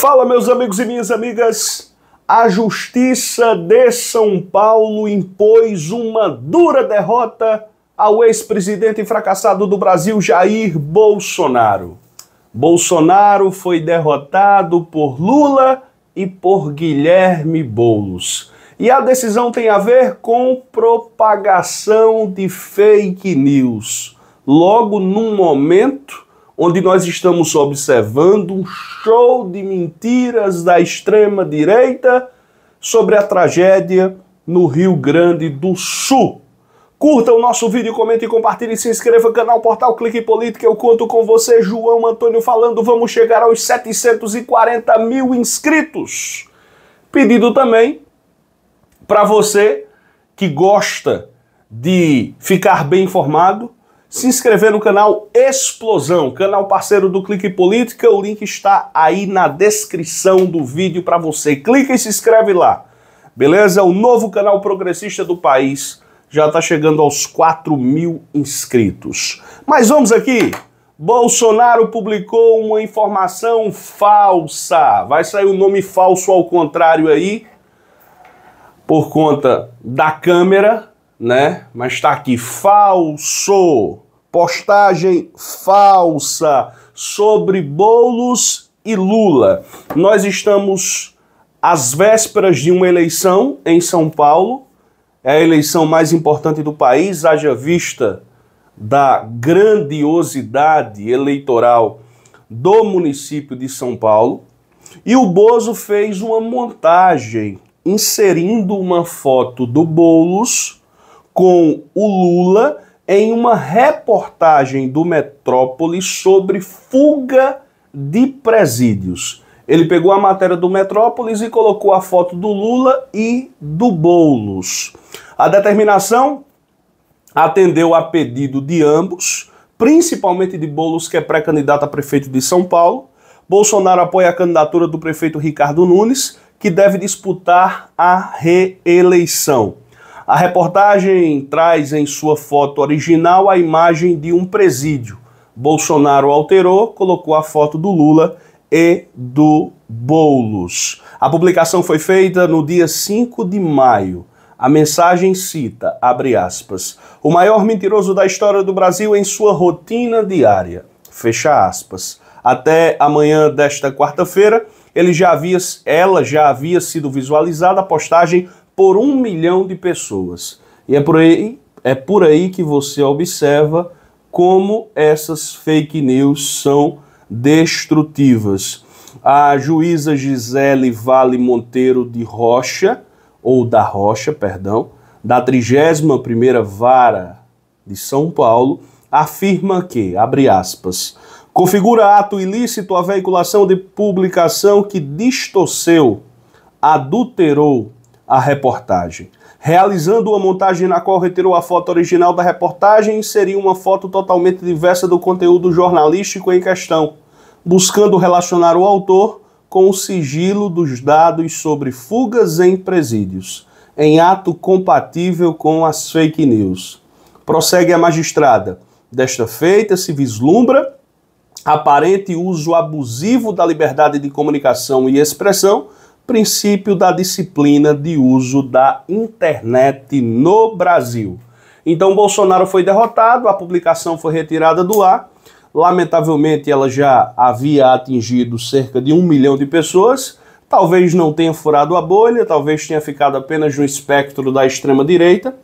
Fala, meus amigos e minhas amigas. A Justiça de São Paulo impôs uma dura derrota ao ex-presidente fracassado do Brasil, Jair Bolsonaro. Bolsonaro foi derrotado por Lula e por Guilherme Boulos. E a decisão tem a ver com propagação de fake news. Logo num momento onde nós estamos observando um show de mentiras da extrema-direita sobre a tragédia no Rio Grande do Sul. Curta o nosso vídeo, comente, compartilhe, se inscreva no canal Portal Clique Política. Eu conto com você, João Antônio falando. Vamos chegar aos 740 mil inscritos. Pedido também para você que gosta de ficar bem informado, se inscrever no canal Explosão, canal parceiro do Clique Política. O link está aí na descrição do vídeo para você. Clica e se inscreve lá. Beleza? O novo canal progressista do país já está chegando aos 4 mil inscritos. Mas vamos aqui. Bolsonaro publicou uma informação falsa. Vai sair o um nome falso ao contrário aí, por conta da câmera né? Mas está aqui falso, postagem falsa sobre Bolos e Lula. Nós estamos às vésperas de uma eleição em São Paulo, é a eleição mais importante do país, haja vista da grandiosidade eleitoral do município de São Paulo. E o Bozo fez uma montagem inserindo uma foto do Bolos com o Lula em uma reportagem do Metrópole sobre fuga de presídios. Ele pegou a matéria do Metrópolis e colocou a foto do Lula e do Boulos. A determinação atendeu a pedido de ambos, principalmente de Boulos, que é pré-candidato a prefeito de São Paulo. Bolsonaro apoia a candidatura do prefeito Ricardo Nunes, que deve disputar a reeleição. A reportagem traz em sua foto original a imagem de um presídio. Bolsonaro alterou, colocou a foto do Lula e do Boulos. A publicação foi feita no dia 5 de maio. A mensagem cita, abre aspas, o maior mentiroso da história do Brasil em sua rotina diária. Fecha aspas. Até amanhã desta quarta-feira, ele já havia, ela já havia sido visualizada a postagem por um milhão de pessoas. E é por aí, é por aí que você observa como essas fake news são destrutivas. A juíza Gisele Vale Monteiro de Rocha, ou da Rocha, perdão, da 31ª Vara de São Paulo, afirma que, abre aspas, configura ato ilícito a veiculação de publicação que distorceu, adulterou, a reportagem. Realizando uma montagem na qual retirou a foto original da reportagem, inseriu uma foto totalmente diversa do conteúdo jornalístico em questão, buscando relacionar o autor com o sigilo dos dados sobre fugas em presídios, em ato compatível com as fake news. Prossegue a magistrada. Desta feita, se vislumbra aparente uso abusivo da liberdade de comunicação e expressão princípio da disciplina de uso da internet no Brasil. Então Bolsonaro foi derrotado, a publicação foi retirada do ar. Lamentavelmente, ela já havia atingido cerca de um milhão de pessoas. Talvez não tenha furado a bolha, talvez tenha ficado apenas no espectro da extrema-direita.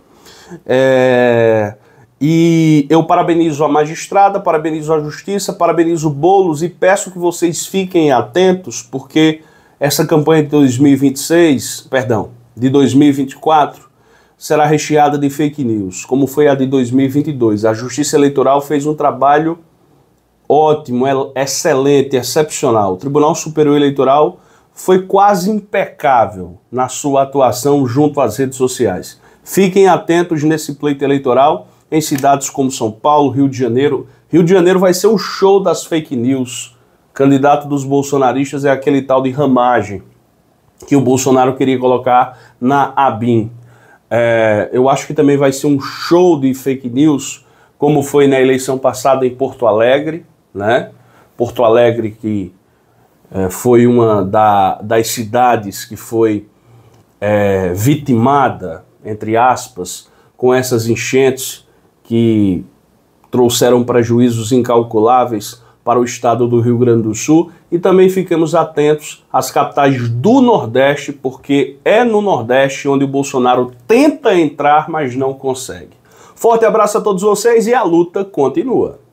É... E eu parabenizo a magistrada, parabenizo a justiça, parabenizo Bolos e peço que vocês fiquem atentos, porque essa campanha de 2026, perdão, de 2024, será recheada de fake news, como foi a de 2022. A Justiça Eleitoral fez um trabalho ótimo, é, excelente, excepcional. O Tribunal Superior Eleitoral foi quase impecável na sua atuação junto às redes sociais. Fiquem atentos nesse pleito eleitoral em cidades como São Paulo, Rio de Janeiro. Rio de Janeiro vai ser o show das fake news Candidato dos bolsonaristas é aquele tal de ramagem que o Bolsonaro queria colocar na ABIN. É, eu acho que também vai ser um show de fake news, como foi na eleição passada em Porto Alegre, né? Porto Alegre que é, foi uma da, das cidades que foi é, vitimada, entre aspas, com essas enchentes que trouxeram prejuízos incalculáveis para o estado do Rio Grande do Sul e também fiquemos atentos às capitais do Nordeste, porque é no Nordeste onde o Bolsonaro tenta entrar, mas não consegue. Forte abraço a todos vocês e a luta continua.